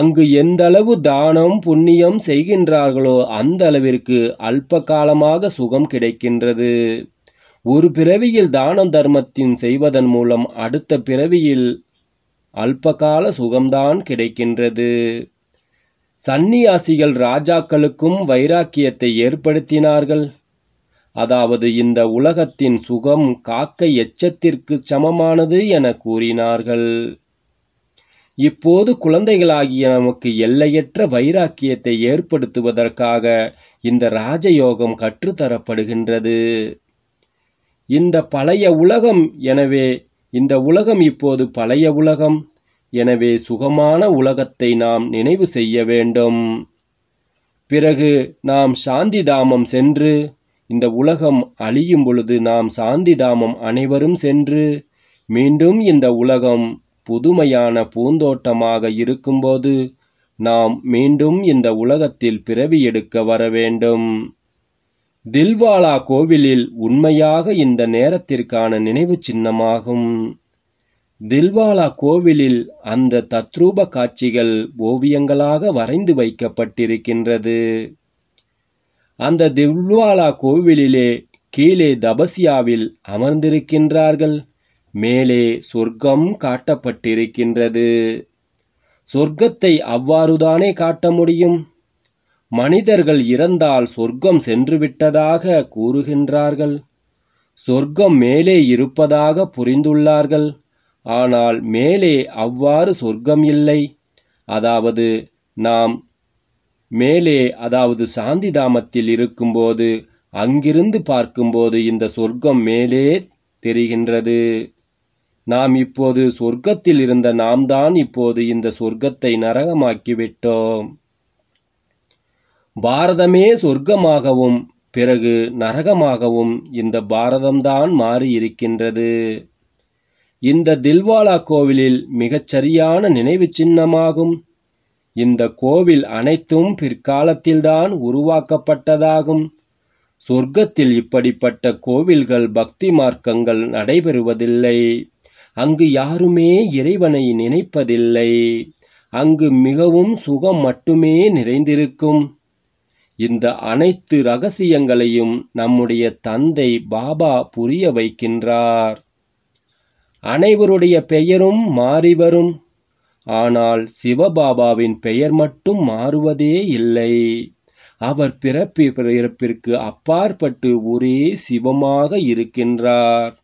அங்கு எந்தளவு தானம் புண்ணியம் செய்கின்றார்களோ அந்த அளவிற்கு அல்ப காலமாக சுகம் கிடைக்கின்றது ஒரு பிறவியில் தானம் தர்மத்தின் செய்வதன் மூலம் அடுத்த பிறவியில் அல்பகால சுகம்தான் கிடைக்கின்றது சந்நியாசிகள் ராஜாக்களுக்கும் வைராக்கியத்தை ஏற்படுத்தினார்கள் அதாவது இந்த உலகத்தின் சுகம் காக்கை எச்சத்திற்கு சமமானது என கூறினார்கள் இப்போது குழந்தைகளாகிய நமக்கு எல்லையற்ற வைராக்கியத்தை ஏற்படுத்துவதற்காக இந்த ராஜயோகம் கற்றுத்தரப்படுகின்றது இந்த பழைய உலகம் எனவே இந்த உலகம் இப்போது பழைய உலகம் எனவே சுகமான உலகத்தை நாம் நினைவு செய்ய வேண்டும் பிறகு நாம் சாந்தி தாமம் சென்று இந்த உலகம் அழியும் பொழுது நாம் சாந்தி தாமம் அனைவரும் சென்று மீண்டும் இந்த உலகம் புதுமையான பூந்தோட்டமாக இருக்கும்போது நாம் மீண்டும் இந்த உலகத்தில் பிறவி எடுக்க வர வேண்டும் தில்வாலா கோவிலில் உண்மையாக இந்த நேரத்திற்கான நினைவு சின்னமாகும் தில்வாலா கோவிலில் அந்த தத்ரூப காட்சிகள் ஓவியங்களாக வரைந்து வைக்கப்பட்டிருக்கின்றது அந்த தில்வாலா கோவிலிலே கீழே தபசியாவில் அமர்ந்திருக்கின்றார்கள் மேலே சொர்க்கம் காட்டப்பட்டிருக்கின்றது சொர்க்கத்தை அவ்வாறுதானே காட்ட முடியும் மனிதர்கள் இறந்தால் சொர்க்கம் சென்றுவிட்டதாக கூறுகின்றார்கள் சொர்க்கம் மேலே இருப்பதாக புரிந்துள்ளார்கள் ஆனால் மேலே அவ்வாறு சொர்க்கம் இல்லை அதாவது நாம் மேலே அதாவது சாந்தி தாமத்தில் இருக்கும்போது அங்கிருந்து பார்க்கும்போது இந்த சொர்க்கம் மேலே தெரிகின்றது நாம் இப்போது சொர்க்கத்தில் இருந்த நாம் தான் இப்போது இந்த சொர்க்கத்தை நரகமாக்கிவிட்டோம் பாரதமே சொர்க்கமாகவும் பிறகு நரகமாகவும் இந்த பாரதம்தான் மாறி இருக்கின்றது இந்த தில்வாலா கோவிலில் மிகச்சரியான நினைவு சின்னமாகும் இந்த கோவில் அனைத்தும் பிற்காலத்தில்தான் உருவாக்கப்பட்டதாகும் சொர்க்கத்தில் இப்படிப்பட்ட கோவில்கள் பக்தி மார்க்கங்கள் நடைபெறுவதில்லை அங்கு யாருமே இறைவனை நினைப்பதில்லை அங்கு மிகவும் சுகம் மட்டுமே நிறைந்திருக்கும் இந்த அனைத்து ரகசியங்களையும் நம்முடைய தந்தை பாபா புரிய வைக்கின்றார் அனைவருடைய பெயரும் மாறி வரும் ஆனால் சிவபாபாவின் பெயர் மட்டும் மாறுவதே இல்லை அவர் பிறப்பி பிறப்பிற்கு அப்பாற்பட்டு ஒரே சிவமாக இருக்கின்றார்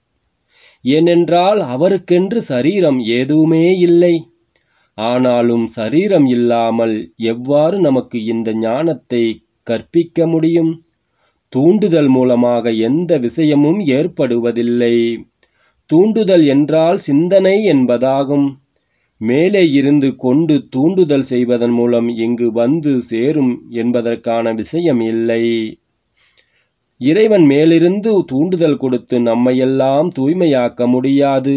ஏனென்றால் அவருக்கென்று சரீரம் எதுவுமே இல்லை ஆனாலும் சரீரம் இல்லாமல் எவ்வாறு நமக்கு இந்த ஞானத்தை கற்பிக்க முடியும் தூண்டுதல் மூலமாக எந்த விஷயமும் ஏற்படுவதில்லை தூண்டுதல் என்றால் சிந்தனை என்பதாகும் மேலே இருந்து கொண்டு தூண்டுதல் செய்வதன் மூலம் இங்கு வந்து சேரும் என்பதற்கான விஷயம் இல்லை இறைவன் மேலிருந்து தூண்டுதல் கொடுத்து நம்மையெல்லாம் தூய்மையாக்க முடியாது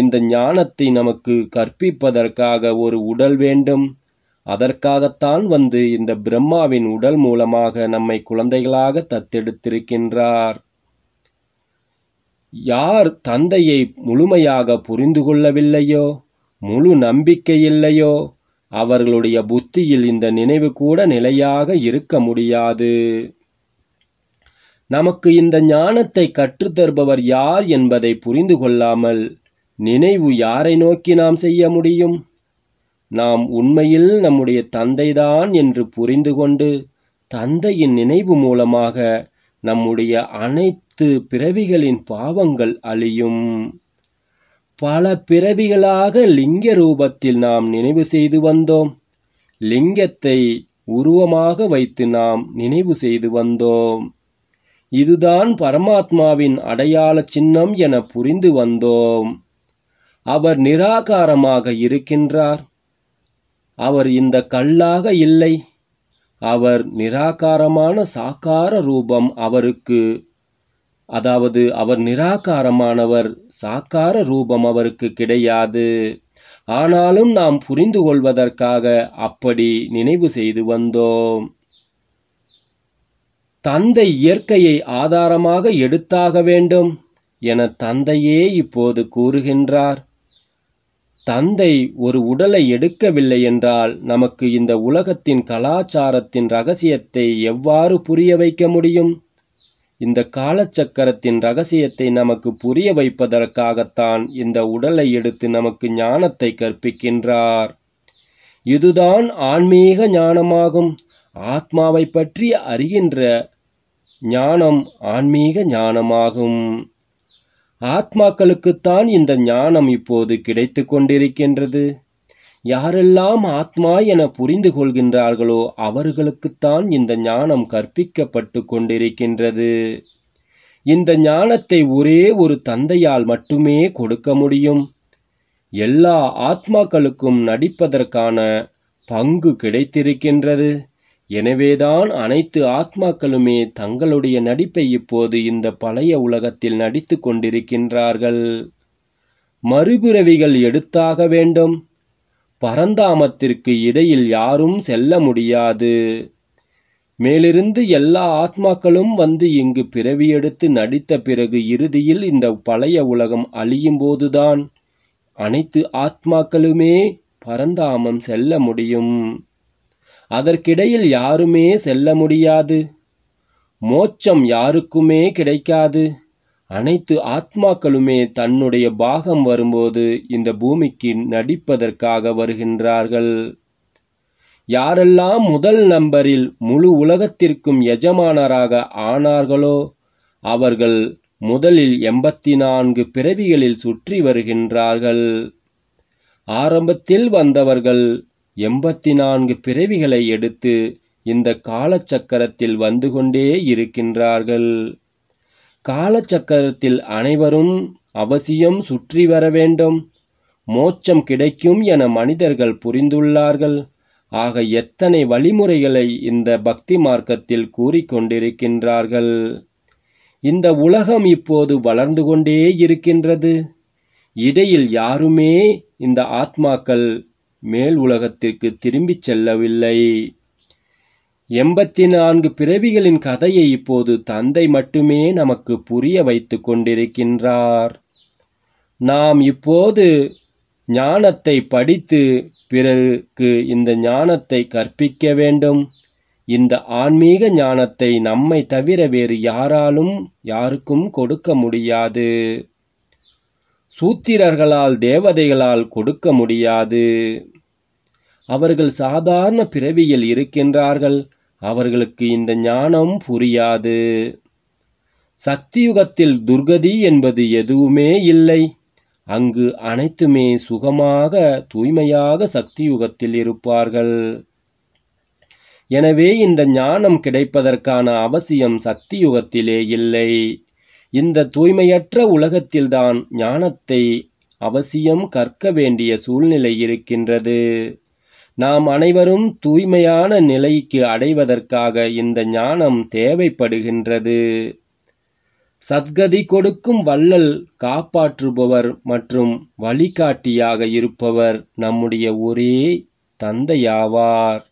இந்த ஞானத்தை நமக்கு கற்பிப்பதற்காக ஒரு உடல் வேண்டும் அதற்காகத்தான் வந்து இந்த பிரம்மாவின் உடல் மூலமாக நம்மை குழந்தைகளாக தத்தெடுத்திருக்கின்றார் யார் தந்தையை முழுமையாக புரிந்து கொள்ளவில்லையோ முழு நம்பிக்கையில்லையோ அவர்களுடைய புத்தியில் இந்த நினைவு கூட நிலையாக இருக்க முடியாது நமக்கு இந்த ஞானத்தை கற்றுத்தருபவர் யார் என்பதை புரிந்து கொள்ளாமல் நினைவு யாரை நோக்கி நாம் செய்ய முடியும் நாம் உண்மையில் நம்முடைய தந்தைதான் என்று புரிந்து கொண்டு தந்தையின் நினைவு மூலமாக நம்முடைய அனைத்து பிறவிகளின் பாவங்கள் அழியும் பல பிறவிகளாக லிங்க ரூபத்தில் நாம் நினைவு செய்து வந்தோம் லிங்கத்தை உருவமாக வைத்து நாம் நினைவு செய்து வந்தோம் இதுதான் பரமாத்மாவின் அடையாள சின்னம் என புரிந்து வந்தோம் அவர் நிராகாரமாக இருக்கின்றார் அவர் இந்த கல்லாக இல்லை அவர் நிராகாரமான சாக்கார ரூபம் அவருக்கு அதாவது அவர் நிராகாரமானவர் சாக்கார ரூபம் அவருக்கு கிடையாது ஆனாலும் நாம் புரிந்து கொள்வதற்காக அப்படி நினைவு செய்து வந்தோம் தந்தை இயற்கையை ஆதாரமாக எடுத்தாக வேண்டும் என தந்தையே இப்போது கூறுகின்றார் தந்தை ஒரு உடலை எடுக்கவில்லை என்றால் நமக்கு இந்த உலகத்தின் கலாச்சாரத்தின் ரகசியத்தை எவ்வாறு புரிய வைக்க முடியும் இந்த காலச்சக்கரத்தின் ரகசியத்தை நமக்கு புரிய வைப்பதற்காகத்தான் இந்த உடலை எடுத்து நமக்கு ஞானத்தை கற்பிக்கின்றார் இதுதான் ஆன்மீக ஞானமாகும் ஆத்மாவை பற்றி அறிகின்ற ஞானம் ஆன்மீக ஞானமாகும் ஆத்மாக்களுக்குத்தான் இந்த ஞானம் இப்போது கிடைத்து கொண்டிருக்கின்றது யாரெல்லாம் ஆத்மா என புரிந்து கொள்கின்றார்களோ அவர்களுக்குத்தான் இந்த ஞானம் கற்பிக்கப்பட்டு கொண்டிருக்கின்றது இந்த ஞானத்தை ஒரே ஒரு தந்தையால் மட்டுமே கொடுக்க முடியும் எல்லா ஆத்மாக்களுக்கும் நடிப்பதற்கான பங்கு கிடைத்திருக்கின்றது எனவேதான் அனைத்து ஆத்மாக்களுமே தங்களுடைய நடிப்பை இப்போது இந்த பழைய உலகத்தில் நடித்து கொண்டிருக்கின்றார்கள் மறுபிறவிகள் எடுத்தாக வேண்டும் பரந்தாமத்திற்கு இடையில் யாரும் செல்ல முடியாது மேலிருந்து எல்லா ஆத்மாக்களும் வந்து இங்கு பிறவி எடுத்து நடித்த பிறகு இறுதியில் இந்த பழைய உலகம் அழியும் போதுதான் அனைத்து ஆத்மாக்களுமே பரந்தாமம் செல்ல முடியும் அதற்கிடையில் யாருமே செல்ல முடியாது மோட்சம் யாருக்குமே கிடைக்காது அனைத்து ஆத்மாக்களுமே தன்னுடைய பாகம் வரும்போது இந்த பூமிக்கு நடிப்பதற்காக வருகின்றார்கள் யாரெல்லாம் முதல் நம்பரில் முழு உலகத்திற்கும் எஜமானராக ஆனார்களோ அவர்கள் முதலில் எண்பத்தி நான்கு பிறவிகளில் சுற்றி வருகின்றார்கள் ஆரம்பத்தில் வந்தவர்கள் எண்பத்தி நான்கு பிறவிகளை எடுத்து இந்த காலச்சக்கரத்தில் வந்து கொண்டே இருக்கின்றார்கள் காலச்சக்கரத்தில் அனைவரும் அவசியம் சுற்றி வர வேண்டும் மோட்சம் கிடைக்கும் என மனிதர்கள் புரிந்துள்ளார்கள் ஆக எத்தனை வழிமுறைகளை இந்த பக்தி மார்க்கத்தில் கூறிக்கொண்டிருக்கின்றார்கள் இந்த உலகம் இப்போது வளர்ந்து கொண்டே இருக்கின்றது இடையில் யாருமே இந்த ஆத்மாக்கள் மேல் உலகத்திற்கு திரும்பிச் செல்லவில்லை எண்பத்தி நான்கு பிறவிகளின் கதையை இப்போது தந்தை மட்டுமே நமக்கு புரிய வைத்து கொண்டிருக்கின்றார் நாம் இப்போது ஞானத்தை படித்து பிறருக்கு இந்த ஞானத்தை கற்பிக்க வேண்டும் இந்த ஆன்மீக ஞானத்தை நம்மை தவிர வேறு யாராலும் யாருக்கும் கொடுக்க முடியாது சூத்திரர்களால் தேவதைகளால் கொடுக்க முடியாது அவர்கள் சாதாரண பிறவியில் இருக்கின்றார்கள் அவர்களுக்கு இந்த ஞானம் புரியாது சக்தியுகத்தில் துர்கதி என்பது எதுவுமே இல்லை அங்கு அனைத்துமே சுகமாக தூய்மையாக சக்தியுகத்தில் இருப்பார்கள் எனவே இந்த ஞானம் கிடைப்பதற்கான அவசியம் சக்தியுகத்திலே இல்லை இந்த தூய்மையற்ற உலகத்தில்தான் ஞானத்தை அவசியம் கற்க வேண்டிய சூழ்நிலை இருக்கின்றது நாம் அனைவரும் தூய்மையான நிலைக்கு அடைவதற்காக இந்த ஞானம் தேவைப்படுகின்றது சத்கதி கொடுக்கும் வள்ளல் காப்பாற்றுபவர் மற்றும் வழிகாட்டியாக இருப்பவர் நம்முடைய ஒரே தந்தையாவார்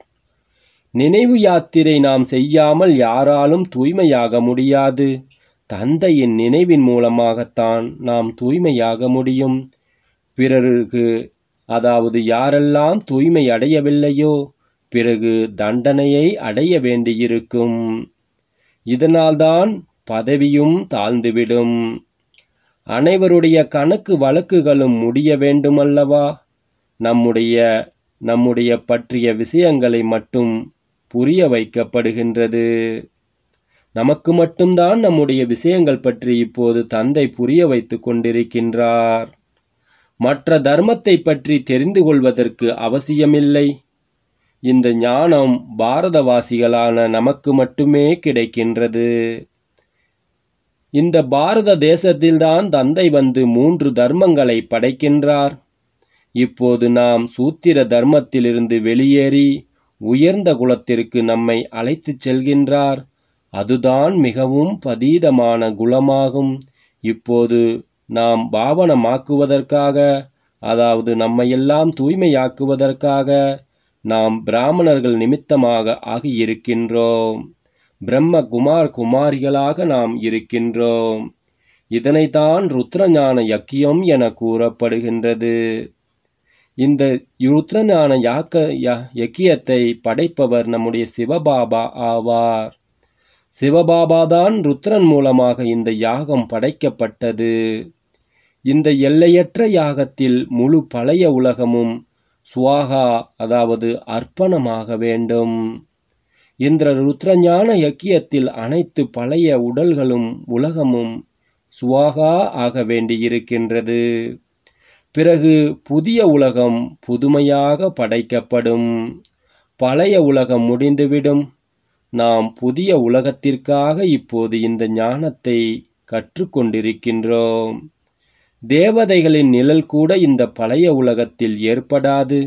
நினைவு யாத்திரை நாம் செய்யாமல் யாராலும் தூய்மையாக முடியாது தந்தையின் நினைவின் மூலமாகத்தான் நாம் தூய்மையாக முடியும் பிறருக்கு அதாவது யாரெல்லாம் தூய்மை அடையவில்லையோ பிறகு தண்டனையை அடைய வேண்டியிருக்கும் இதனால்தான் பதவியும் தாழ்ந்துவிடும் அனைவருடைய கணக்கு வழக்குகளும் முடிய வேண்டுமல்லவா நம்முடைய நம்முடைய பற்றிய விஷயங்களை மட்டும் புரிய வைக்கப்படுகின்றது நமக்கு மட்டும்தான் நம்முடைய விஷயங்கள் பற்றி இப்போது தந்தை புரிய வைத்து கொண்டிருக்கின்றார் மற்ற தர்மத்தை பற்றி தெரிந்து கொள்வதற்கு அவசியமில்லை இந்த ஞானம் பாரதவாசிகளான நமக்கு மட்டுமே கிடைக்கின்றது இந்த பாரத தேசத்தில்தான் தந்தை வந்து மூன்று தர்மங்களை படைக்கின்றார் இப்போது நாம் சூத்திர தர்மத்திலிருந்து வெளியேறி உயர்ந்த குலத்திற்கு நம்மை அழைத்துச் செல்கின்றார் அதுதான் மிகவும் பதீதமான குணமாகும். இப்போது நாம் பாவனமாக்குவதற்காக அதாவது நம்மையெல்லாம் தூய்மையாக்குவதற்காக நாம் பிராமணர்கள் நிமித்தமாக ஆகியிருக்கின்றோம். பிரம்ம குமார் குமாரிகளாக நாம் இருக்கின்றோம். இதனைத்தான் ருத்ரஞான யக்கியம் என கூறப்படுகின்றது. இந்த ருத்ரஞான யாக்க யக்கியத்தை படைப்பவர் நம்முடைய சிவபாபா ஆவார். சிவபாபாதான் ருத்ரன் மூலமாக இந்த யாகம் படைக்கப்பட்டது இந்த எல்லையற்ற யாகத்தில் முழு பழைய உலகமும் சுவாகா அதாவது அர்ப்பணமாக வேண்டும் இந்த ருத்ரஞான யக்கியத்தில் அனைத்து பழைய உடல்களும் உலகமும் சுவாகா ஆக வேண்டியிருக்கின்றது பிறகு புதிய உலகம் புதுமையாக படைக்கப்படும் பழைய உலகம் முடிந்துவிடும் நாம் புதிய உலகத்திற்காக இப்போது இந்த ஞானத்தை கற்றுக்கொண்டிருக்கின்றோம் தேவதைகளின் நிழல் கூட இந்த பழைய உலகத்தில் ஏற்படாது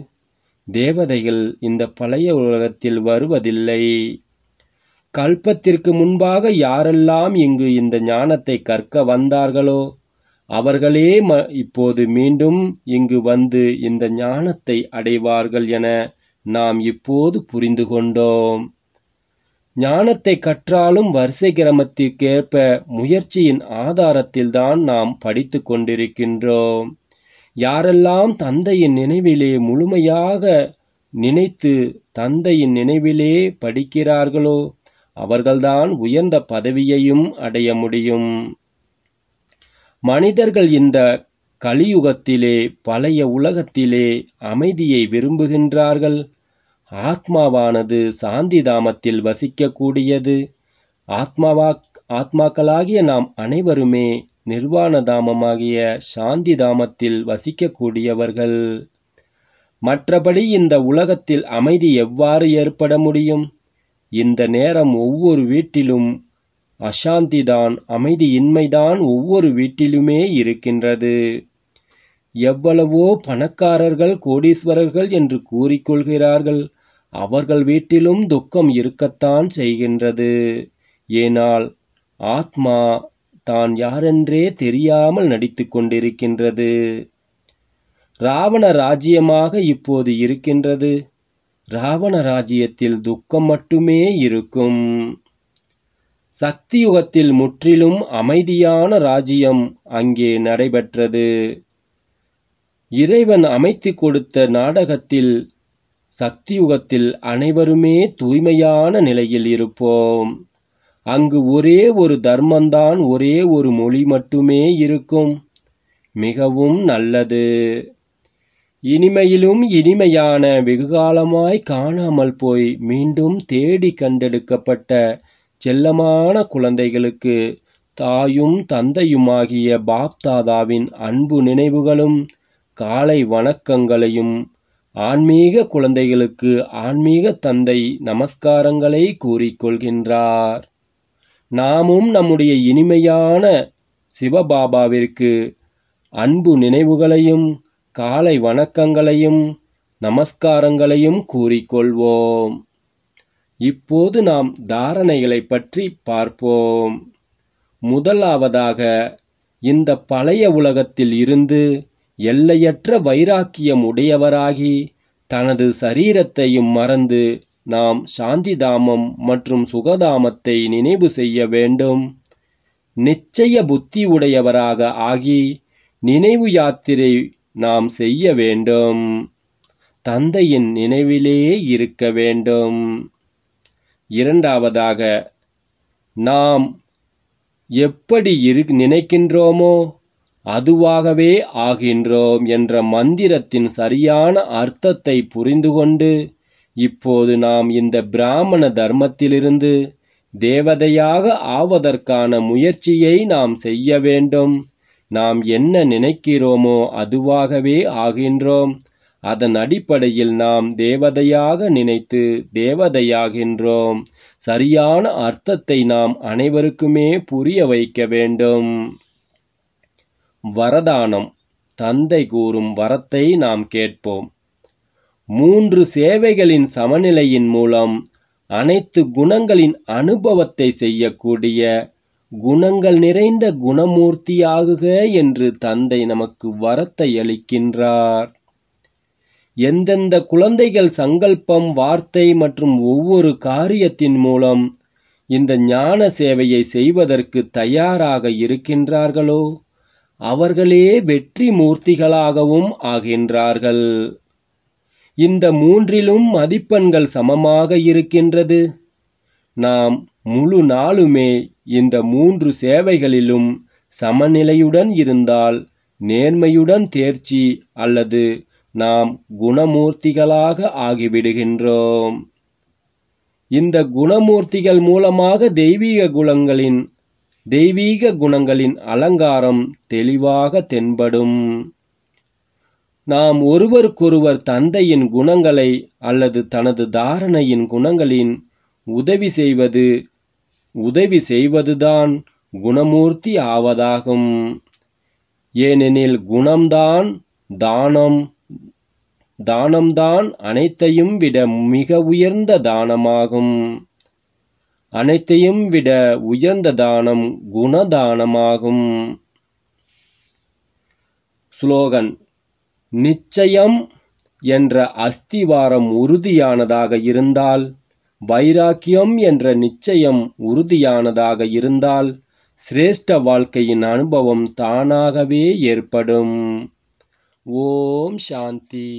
தேவதைகள் இந்த பழைய உலகத்தில் வருவதில்லை கல்பத்திற்கு முன்பாக யாரெல்லாம் இங்கு இந்த ஞானத்தை கற்க வந்தார்களோ அவர்களே ம இப்போது மீண்டும் இங்கு வந்து இந்த ஞானத்தை அடைவார்கள் என நாம் இப்போது புரிந்து கொண்டோம் ஞானத்தை கற்றாலும் வரிசை கிரமத்திற்கேற்ப முயற்சியின் ஆதாரத்தில்தான் நாம் படித்து கொண்டிருக்கின்றோம் யாரெல்லாம் தந்தையின் நினைவிலே முழுமையாக நினைத்து தந்தையின் நினைவிலே படிக்கிறார்களோ அவர்கள்தான் உயர்ந்த பதவியையும் அடைய முடியும் மனிதர்கள் இந்த கலியுகத்திலே பழைய உலகத்திலே அமைதியை விரும்புகின்றார்கள் ஆத்மாவானது சாந்தி தாமத்தில் வசிக்கக்கூடியது ஆத்மாவா ஆத்மாக்களாகிய நாம் அனைவருமே நிர்வாண தாமமாகிய சாந்தி தாமத்தில் வசிக்கக்கூடியவர்கள் மற்றபடி இந்த உலகத்தில் அமைதி எவ்வாறு ஏற்பட முடியும் இந்த நேரம் ஒவ்வொரு வீட்டிலும் அசாந்திதான் அமைதியின்மைதான் ஒவ்வொரு வீட்டிலுமே இருக்கின்றது எவ்வளவோ பணக்காரர்கள் கோடீஸ்வரர்கள் என்று கூறிக்கொள்கிறார்கள் அவர்கள் வீட்டிலும் துக்கம் இருக்கத்தான் செய்கின்றது. ஏனால் ஆத்மா தான் யாரென்றே தெரியாமல் நடித்து கொண்டிருக்கின்றது. ராவண ராஜ்யமாக இப்போது இருக்கின்றது. ராவண ராஜ்யத்தில் துக்கம் மட்டுமே இருக்கும். சக்தியுகத்தில் முற்றிலும் அமைதியான ராஜ்யம் அங்கே நடைபெற்றது. இறைவன் அமைத்துக் கொடுத்த நாடகத்தில் சக்தியுகத்தில் அனைவருமே தூய்மையான நிலையில் இருப்போம் அங்கு ஒரே ஒரு தர்மந்தான் ஒரே ஒரு மொழி மட்டுமே இருக்கும் மிகவும் நல்லது இனிமையிலும் இனிமையான வெகுகாலமாய் காணாமல் போய் மீண்டும் தேடி கண்டெடுக்கப்பட்ட செல்லமான குழந்தைகளுக்கு தாயும் தந்தையுமாகிய பாப்தாதாவின் அன்பு நினைவுகளும் காலை வணக்கங்களையும் ஆன்மீக குழந்தைகளுக்கு ஆன்மீக தந்தை நமஸ்காரங்களை கூறிக்கொள்கின்றார் நாமும் நம்முடைய இனிமையான சிவபாபாவிற்கு அன்பு நினைவுகளையும் காலை வணக்கங்களையும் நமஸ்காரங்களையும் கூறிக்கொள்வோம் இப்போது நாம் தாரணைகளை பற்றி பார்ப்போம் முதலாவதாக இந்த பழைய உலகத்தில் இருந்து எல்லையற்ற வைராக்கியம் உடையவராகி தனது சரீரத்தையும் மறந்து நாம் சாந்திதாமம் மற்றும் சுகதாமத்தை நினைவு செய்ய வேண்டும் நிச்சய புத்தி உடையவராக ஆகி நினைவு யாத்திரை நாம் செய்ய வேண்டும் தந்தையின் நினைவிலே இருக்க வேண்டும் இரண்டாவதாக நாம் எப்படி இரு நினைக்கின்றோமோ அதுவாகவே ஆகின்றோம் என்ற மந்திரத்தின் சரியான அர்த்தத்தை புரிந்து கொண்டு இப்போது நாம் இந்த பிராமண தர்மத்திலிருந்து தேவதையாக ஆவதற்கான முயற்சியை நாம் செய்ய வேண்டும் நாம் என்ன நினைக்கிறோமோ அதுவாகவே ஆகின்றோம் அதன் அடிப்படையில் நாம் தேவதையாக நினைத்து தேவதையாகின்றோம் சரியான அர்த்தத்தை நாம் அனைவருக்குமே புரிய வைக்க வேண்டும் வரதானம் தந்தை கூறும் வரத்தை நாம் கேட்போம் மூன்று சேவைகளின் சமநிலையின் மூலம் அனைத்து குணங்களின் அனுபவத்தை செய்யக்கூடிய குணங்கள் நிறைந்த குணமூர்த்தியாகுக என்று தந்தை நமக்கு வரத்தை அளிக்கின்றார் எந்தெந்த குழந்தைகள் சங்கல்பம் வார்த்தை மற்றும் ஒவ்வொரு காரியத்தின் மூலம் இந்த ஞான சேவையை செய்வதற்கு தயாராக இருக்கின்றார்களோ அவர்களே வெற்றி மூர்த்திகளாகவும் ஆகின்றார்கள் இந்த மூன்றிலும் மதிப்பெண்கள் சமமாக இருக்கின்றது நாம் முழு நாளுமே இந்த மூன்று சேவைகளிலும் சமநிலையுடன் இருந்தால் நேர்மையுடன் தேர்ச்சி அல்லது நாம் குணமூர்த்திகளாக ஆகிவிடுகின்றோம் இந்த குணமூர்த்திகள் மூலமாக தெய்வீக குணங்களின் தெய்வீக குணங்களின் அலங்காரம் தெளிவாக தென்படும் நாம் ஒருவருக்கொருவர் தந்தையின் குணங்களை அல்லது தனது தாரணையின் குணங்களின் உதவி செய்வது உதவி செய்வதுதான் குணமூர்த்தி ஆவதாகும் ஏனெனில் குணம்தான் தானம் தானம்தான் அனைத்தையும் விட மிக உயர்ந்த தானமாகும் அனைத்தையும் விட உயர்ந்த தானம் குணதானமாகும் ஸ்லோகன் நிச்சயம் என்ற அஸ்திவாரம் உறுதியானதாக இருந்தால் வைராக்கியம் என்ற நிச்சயம் உறுதியானதாக இருந்தால் சிரேஷ்ட வாழ்க்கையின் அனுபவம் தானாகவே ஏற்படும் ஓம் சாந்தி